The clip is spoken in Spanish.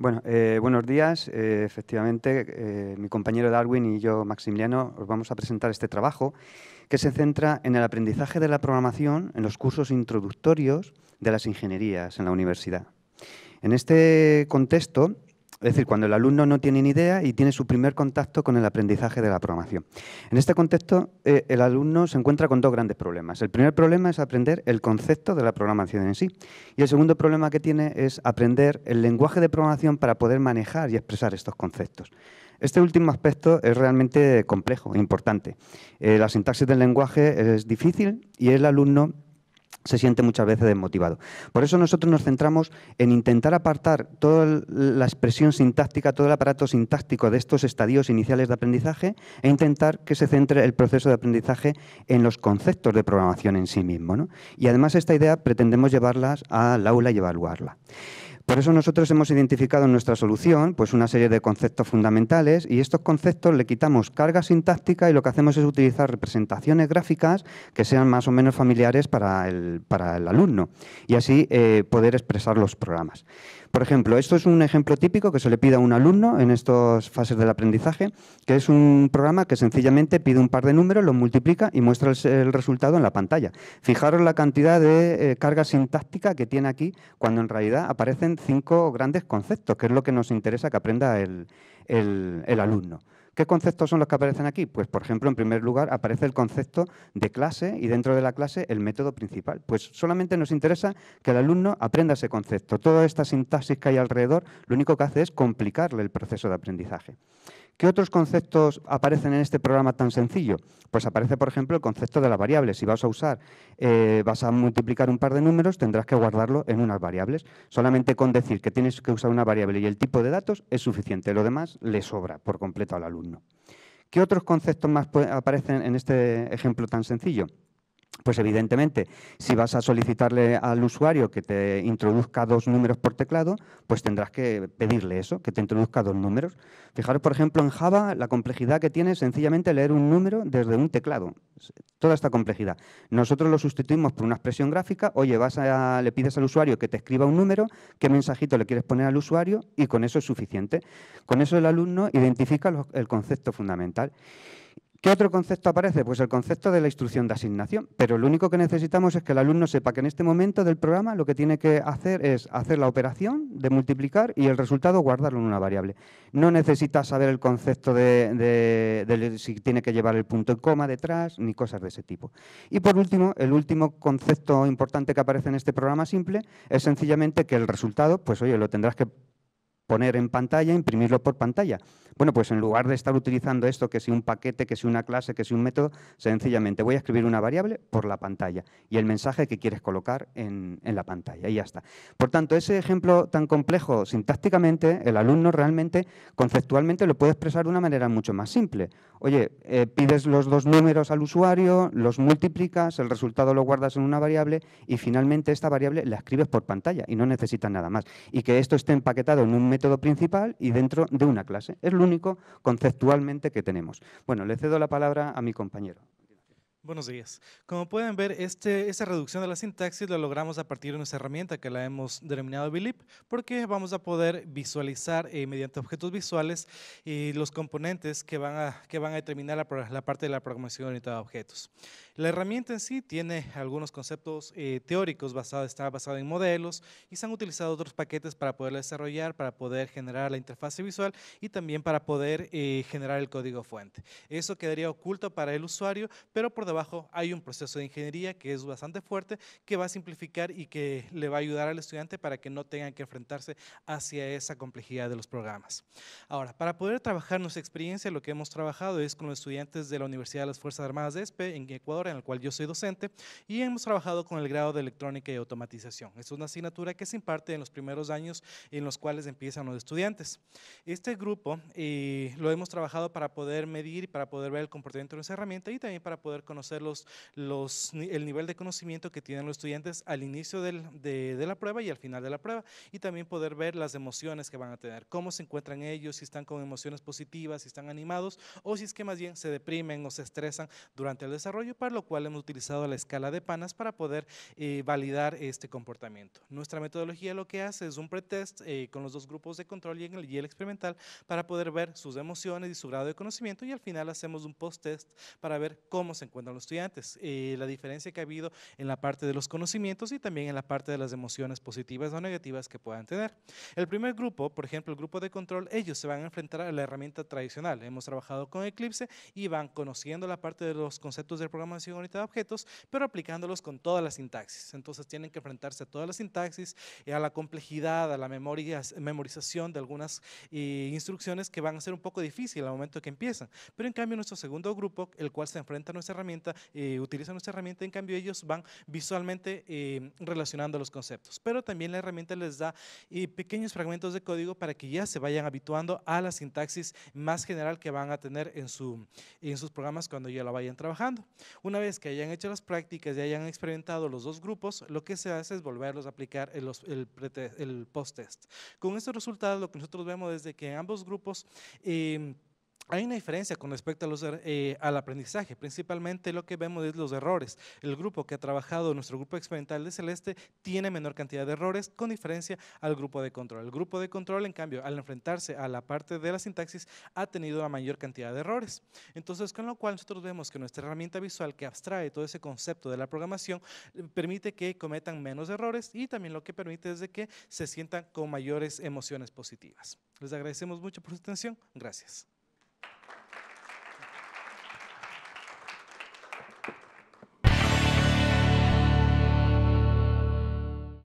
Bueno, eh, buenos días. Eh, efectivamente, eh, mi compañero Darwin y yo, Maximiliano, os vamos a presentar este trabajo que se centra en el aprendizaje de la programación en los cursos introductorios de las ingenierías en la universidad. En este contexto, es decir, cuando el alumno no tiene ni idea y tiene su primer contacto con el aprendizaje de la programación. En este contexto, eh, el alumno se encuentra con dos grandes problemas. El primer problema es aprender el concepto de la programación en sí. Y el segundo problema que tiene es aprender el lenguaje de programación para poder manejar y expresar estos conceptos. Este último aspecto es realmente complejo e importante. Eh, la sintaxis del lenguaje es difícil y el alumno se siente muchas veces desmotivado. Por eso nosotros nos centramos en intentar apartar toda la expresión sintáctica, todo el aparato sintáctico de estos estadios iniciales de aprendizaje e intentar que se centre el proceso de aprendizaje en los conceptos de programación en sí mismo. Y además esta idea pretendemos llevarlas al aula y evaluarla. Por eso nosotros hemos identificado en nuestra solución pues, una serie de conceptos fundamentales y estos conceptos le quitamos carga sintáctica y lo que hacemos es utilizar representaciones gráficas que sean más o menos familiares para el, para el alumno y así eh, poder expresar los programas. Por ejemplo, esto es un ejemplo típico que se le pide a un alumno en estas fases del aprendizaje, que es un programa que sencillamente pide un par de números, los multiplica y muestra el, resultado en la pantalla. Fijaros la cantidad de eh, carga sintáctica que tiene aquí, cuando en realidad aparecen cinco grandes conceptos, que es lo que nos interesa que aprenda el, el, el alumno. ¿Qué conceptos son los que aparecen aquí? Pues, por ejemplo, en primer lugar aparece el concepto de clase y dentro de la clase el método principal. Pues solamente nos interesa que el alumno aprenda ese concepto. Toda esta sintaxis que hay alrededor lo único que hace es complicarle el proceso de aprendizaje. ¿Qué otros conceptos aparecen en este programa tan sencillo? Pues aparece, por ejemplo, el concepto de las variables. Si vas a usar, eh, vas a multiplicar un par de números, tendrás que guardarlo en unas variables. Solamente con decir que tienes que usar una variable y el tipo de datos es suficiente. Lo demás le sobra por completo al alumno. ¿Qué otros conceptos más aparecen en este ejemplo tan sencillo? Pues evidentemente, si vas a solicitarle al usuario que te introduzca dos números por teclado, pues tendrás que pedirle eso, que te introduzca dos números. Fijaros, por ejemplo, en Java, la complejidad que tiene es sencillamente leer un número desde un teclado. Toda esta complejidad. Nosotros lo sustituimos por una expresión gráfica. Oye, vas le pides al usuario que te escriba un número, qué mensajito le quieres poner al usuario y con eso es suficiente. Con eso el alumno identifica el concepto fundamental. ¿Qué otro concepto aparece? Pues el concepto de la instrucción de asignación. Pero lo único que necesitamos es que el alumno sepa que en este momento del programa lo que tiene que hacer es hacer la operación de multiplicar y el resultado guardarlo en una variable. No necesita saber el concepto de, si tiene que llevar el punto y coma detrás, ni cosas de ese tipo. Y por último, el último concepto importante que aparece en este programa simple es sencillamente que el resultado, pues oye, lo tendrás que poner en pantalla, imprimirlo por pantalla. Bueno, pues en lugar de estar utilizando esto, que si un paquete, que si una clase, que si un método, sencillamente voy a escribir una variable por la pantalla y el mensaje que quieres colocar en, la pantalla y ya está. Por tanto, ese ejemplo tan complejo sintácticamente, el alumno realmente, conceptualmente, lo puede expresar de una manera mucho más simple. Oye, eh, pides los dos números al usuario, los multiplicas, el resultado lo guardas en una variable y finalmente esta variable la escribes por pantalla y no necesitas nada más. Y que esto esté empaquetado en un método principal y dentro de una clase. Es único conceptualmente que tenemos. Bueno, le cedo la palabra a mi compañero. Buenos días. Como pueden ver, este, esta reducción de la sintaxis la logramos a partir de nuestra herramienta que la hemos denominado Bilip, porque vamos a poder visualizar eh, mediante objetos visuales y eh, los componentes que van a, que van a determinar la, parte de la programación orientada a objetos. La herramienta en sí tiene algunos conceptos eh, teóricos, basado, está basada en modelos y se han utilizado otros paquetes para poder desarrollar, para poder generar la interfase visual y también para poder generar el código fuente. Eso quedaría oculto para el usuario, pero por abajo hay un proceso de ingeniería que es bastante fuerte, que va a simplificar y que le va a ayudar al estudiante para que no tengan que enfrentarse hacia esa complejidad de los programas. Ahora, para poder trabajar nuestra experiencia, lo que hemos trabajado es con los estudiantes de la Universidad de las Fuerzas Armadas de ESPE en Ecuador, en el cual yo soy docente, y hemos trabajado con el grado de electrónica y automatización. Es una asignatura que se imparte en los primeros años en los cuales empiezan los estudiantes. Este grupo eh, lo hemos trabajado para poder medir y para poder ver el comportamiento de nuestra herramienta y también para poder conocer conocer los, el nivel de conocimiento que tienen los estudiantes al inicio del, de, la prueba y al final de la prueba. Y también poder ver las emociones que van a tener, cómo se encuentran ellos, si están con emociones positivas, si están animados o si es que más bien se deprimen o se estresan durante el desarrollo, para lo cual hemos utilizado la escala de panas para poder eh, validar este comportamiento. Nuestra metodología lo que hace es un pretest eh, con los dos grupos de control y, el, y el experimental para poder ver sus emociones y su grado de conocimiento y al final hacemos un post-test para ver cómo se encuentran los estudiantes, eh, la diferencia que ha habido en la parte de los conocimientos y también en la parte de las emociones positivas o negativas que puedan tener. El primer grupo, por ejemplo, el grupo de control, ellos se van a enfrentar a la herramienta tradicional. Hemos trabajado con Eclipse y van conociendo la parte de los conceptos de programación de objetos, pero aplicándolos con toda la sintaxis. Entonces tienen que enfrentarse a toda la sintaxis, eh, a la complejidad, a la memoria, memorización de algunas eh, instrucciones que van a ser un poco difícil al momento que empiezan. Pero en cambio, nuestro segundo grupo, el cual se enfrenta a nuestra herramienta, eh, utilizan nuestra herramienta, en cambio ellos van visualmente em, relacionando los conceptos. Pero también la herramienta les da eh, pequeños fragmentos de código para que ya se vayan habituando a la sintaxis más general que van a tener en, sus programas cuando ya la vayan trabajando. Una vez que hayan hecho las prácticas y hayan experimentado los dos grupos, lo que se hace es volverlos a aplicar el, post-test. Con estos resultados, lo que nosotros vemos es que ambos grupos em, hay una diferencia con respecto a er, eh, al aprendizaje. Principalmente lo que vemos es los errores. El grupo que ha trabajado, nuestro grupo experimental de Celeste, tiene menor cantidad de errores con diferencia al grupo de control. El grupo de control, en cambio, al enfrentarse a la parte de la sintaxis, ha tenido la mayor cantidad de errores. Entonces, con lo cual nosotros vemos que nuestra herramienta visual que abstrae todo ese concepto de la programación eh, permite que cometan menos errores y también lo que permite es de que se sientan con mayores emociones positivas. Les agradecemos mucho por su atención. Gracias.